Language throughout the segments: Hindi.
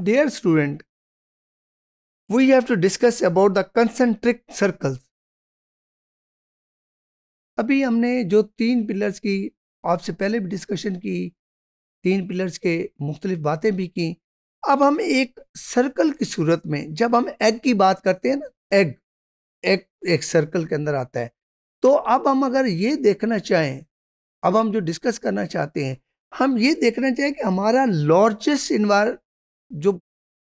Dear student, we have to discuss about the concentric circles. अभी हमने जो तीन पिलर्स की आपसे पहले भी डिस्कशन की तीन पिलर्स के मुख्तलिफ बातें भी की अब हम एक सर्कल की सूरत में जब हम एग की बात करते हैं ना एग एग एक सर्कल के अंदर आता है तो अब हम अगर ये देखना चाहें अब हम जो डिस्कस करना चाहते हैं हम ये देखना चाहें कि हमारा लार्जेस्ट जो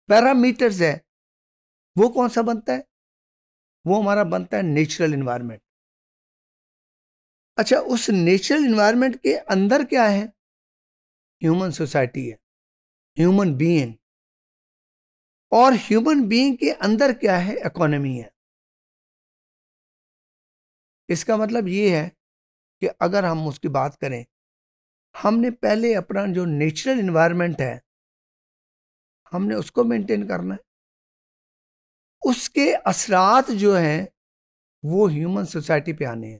पैरामीटर्स है वो कौन सा बनता है वो हमारा बनता है नेचुरल इन्वायरमेंट अच्छा उस नेचुरल इन्वायरमेंट के अंदर क्या है ह्यूमन सोसाइटी है ह्यूमन बीइंग और ह्यूमन बीइंग के अंदर क्या है इकोनॉमी है इसका मतलब ये है कि अगर हम उसकी बात करें हमने पहले अपना जो नेचुरल इन्वायरमेंट है हमने उसको मेंटेन करना है उसके असरात जो हैं वो ह्यूमन सोसाइटी पे आने हैं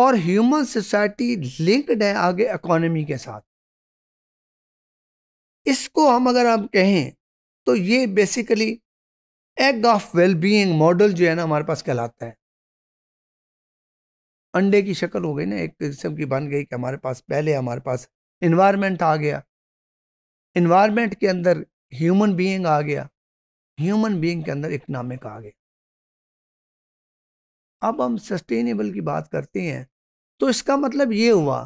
और ह्यूमन सोसाइटी लिंक्ड है आगे इकोनॉमी के साथ इसको हम अगर आप कहें तो ये basically egg of well being model जो है ना हमारे पास कहलाता है अंडे की शक्ल हो गई ना एक किस्म की बन गई कि हमारे पास पहले हमारे पास इन्वायरमेंट आ गया इन्वायरमेंट के अंदर ह्यूमन बीइंग आ गया ह्यूमन बीइंग के अंदर इकनॉमिक आ गया अब हम सस्टेनेबल की बात करते हैं तो इसका मतलब ये हुआ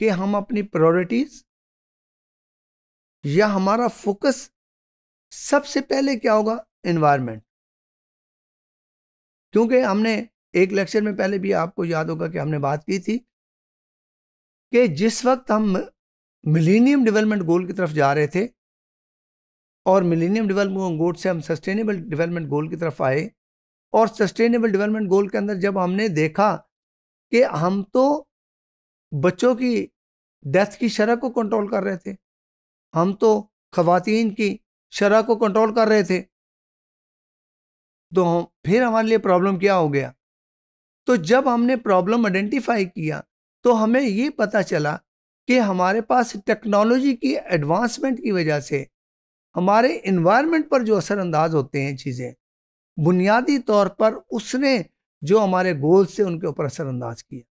कि हम अपनी प्रायोरिटीज या हमारा फोकस सबसे पहले क्या होगा इन्वायरमेंट क्योंकि हमने एक लेक्चर में पहले भी आपको याद होगा कि हमने बात की थी कि जिस वक्त हम मिलेनियम डेवलपमेंट गोल की तरफ जा रहे थे और मिलेनियम डेवलपमेंट गोल से हम सस्टेनेबल डेवलपमेंट गोल की तरफ आए और सस्टेनेबल डेवलपमेंट गोल के अंदर जब हमने देखा कि हम तो बच्चों की डेथ की शरह को कंट्रोल कर रहे थे हम तो खातन की शरह को कंट्रोल कर रहे थे तो हम फिर हमारे लिए प्रॉब्लम क्या हो गया तो जब हमने प्रॉब्लम आइडेंटिफाई किया तो हमें ये पता चला कि हमारे पास टेक्नोलॉजी की एडवांसमेंट की वजह से हमारे इन्वायरमेंट पर जो असरअंदाज होते हैं चीज़ें बुनियादी तौर पर उसने जो हमारे गोल्स से उनके ऊपर असरअंदाज किया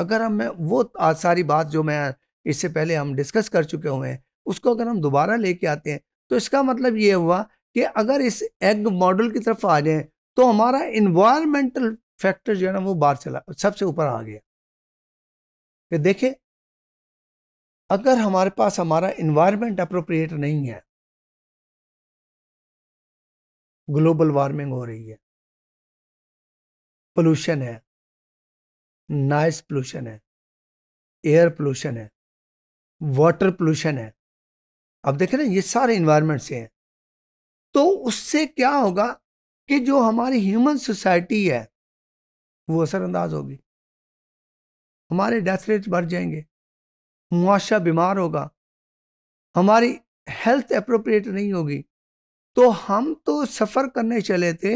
अगर हम वो आज सारी बात जो मैं इससे पहले हम डिस्कस कर चुके हुए हैं उसको अगर हम दोबारा लेके आते हैं तो इसका मतलब ये हुआ कि अगर इस एग मॉडल की तरफ आ जाएँ तो हमारा इन्वायरमेंटल फैक्टर जो है ना वो बाहर चला सबसे ऊपर आ गया देखें अगर हमारे पास हमारा इन्वायरमेंट अप्रोप्रिएट नहीं है ग्लोबल वार्मिंग हो रही है पोल्यूशन है नॉइस पोल्यूशन है एयर पोल्यूशन है वाटर पोल्यूशन है अब देखें ना ये सारे इन्वायरमेंट से हैं तो उससे क्या होगा कि जो हमारी ह्यूमन सोसाइटी है वो असरअंदाज होगी हमारे डेथ रेट बढ़ जाएंगे मुआशा बीमार होगा हमारी हेल्थ अप्रोप्रिएट नहीं होगी तो हम तो सफ़र करने चले थे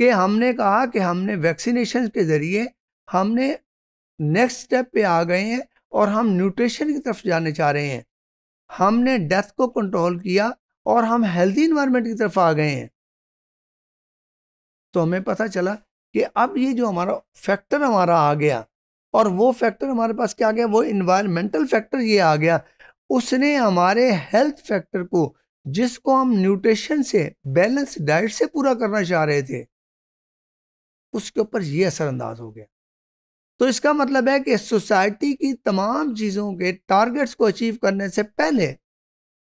कि हमने कहा कि हमने वैक्सीनेशन के ज़रिए हमने नेक्स्ट स्टेप पे आ गए हैं और हम न्यूट्रिशन की तरफ जाने चाह रहे हैं हमने डेथ को कंट्रोल किया और हम हेल्दी इन्वायरमेंट की तरफ आ गए हैं तो हमें पता चला कि अब ये जो हमारा फैक्टर हमारा आ गया और वो फैक्टर हमारे पास क्या आ गया वो इन्वायरमेंटल फैक्टर ये आ गया उसने हमारे हेल्थ फैक्टर को जिसको हम न्यूट्रिशन से बैलेंस डाइट से पूरा करना चाह रहे थे उसके ऊपर ये असरअंदाज हो गया तो इसका मतलब है कि सोसाइटी की तमाम चीज़ों के टारगेट्स को अचीव करने से पहले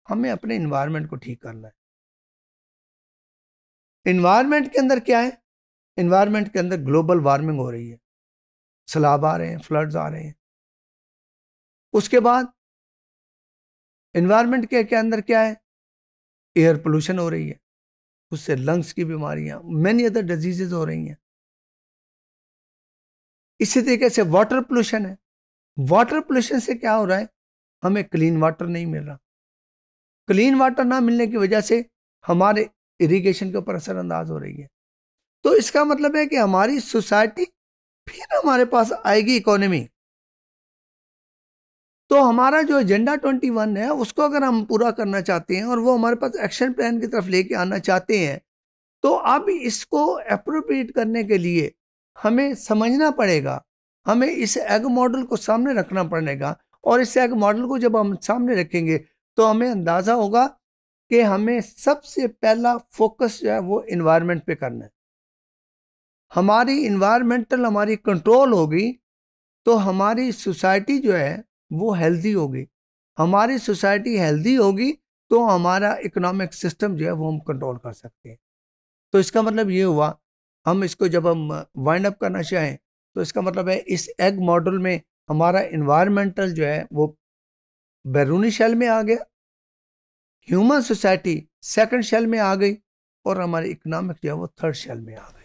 हमें अपने इन्वायरमेंट को ठीक करना है इन्वायरमेंट के अंदर क्या है इन्वायरमेंट के अंदर ग्लोबल वार्मिंग हो रही है सलाब आ रहे हैं फ्लड्स आ रहे हैं उसके बाद इन्वायरमेंट के, के अंदर क्या है एयर पोल्यूशन हो रही है उससे लंग्स की बीमारियां मैनी अदर डिजीजेज हो रही हैं इसी तरीके से वाटर पोल्यूशन है वाटर पोल्यूशन से क्या हो रहा है हमें क्लीन वाटर नहीं मिल रहा क्लीन वाटर ना मिलने की वजह से हमारे इरिगेशन के ऊपर असरअंदाज हो रही है तो इसका मतलब है कि हमारी सोसाइटी फिर हमारे पास आएगी इकोनॉमी तो हमारा जो एजेंडा ट्वेंटी वन है उसको अगर हम पूरा करना चाहते हैं और वो हमारे पास एक्शन प्लान की तरफ लेके आना चाहते हैं तो अब इसको अप्रोप्रिएट करने के लिए हमें समझना पड़ेगा हमें इस एग मॉडल को सामने रखना पड़ेगा और इस एग मॉडल को जब हम सामने रखेंगे तो हमें अंदाज़ा होगा कि हमें सबसे पहला फोकस जो है वो इन्वायरमेंट पे करना है हमारी इन्वायरमेंटल हमारी कंट्रोल होगी तो हमारी सोसाइटी जो है वो हेल्दी होगी हमारी सोसाइटी हेल्दी होगी तो हमारा इकोनॉमिक सिस्टम जो है वो हम कंट्रोल कर सकते हैं तो इसका मतलब ये हुआ हम इसको जब हम वाइंड अप करना चाहें तो इसका मतलब है इस एग मॉडल में हमारा इन्वायरमेंटल जो है वो बैरूनी शैल में आ गया ह्यूमन सोसाइटी सेकंड शैल में आ गई और हमारी इकोनॉमिक जो है वो थर्ड शैल में आ गई